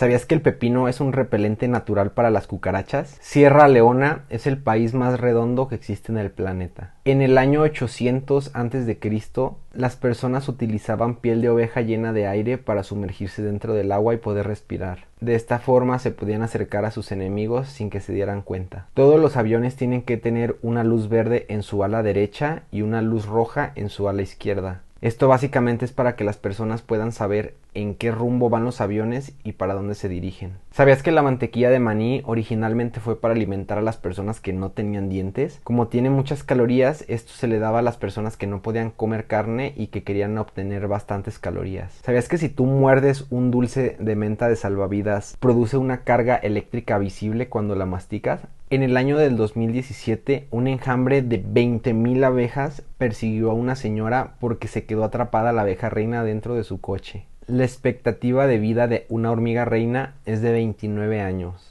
¿Sabías que el pepino es un repelente natural para las cucarachas? Sierra Leona es el país más redondo que existe en el planeta. En el año 800 a.C., las personas utilizaban piel de oveja llena de aire para sumergirse dentro del agua y poder respirar. De esta forma se podían acercar a sus enemigos sin que se dieran cuenta. Todos los aviones tienen que tener una luz verde en su ala derecha y una luz roja en su ala izquierda. Esto básicamente es para que las personas puedan saber en qué rumbo van los aviones y para dónde se dirigen. ¿Sabías que la mantequilla de maní originalmente fue para alimentar a las personas que no tenían dientes? Como tiene muchas calorías, esto se le daba a las personas que no podían comer carne y que querían obtener bastantes calorías. ¿Sabías que si tú muerdes un dulce de menta de salvavidas, produce una carga eléctrica visible cuando la masticas? En el año del 2017, un enjambre de 20.000 abejas persiguió a una señora porque se quedó atrapada la abeja reina dentro de su coche. La expectativa de vida de una hormiga reina es de 29 años.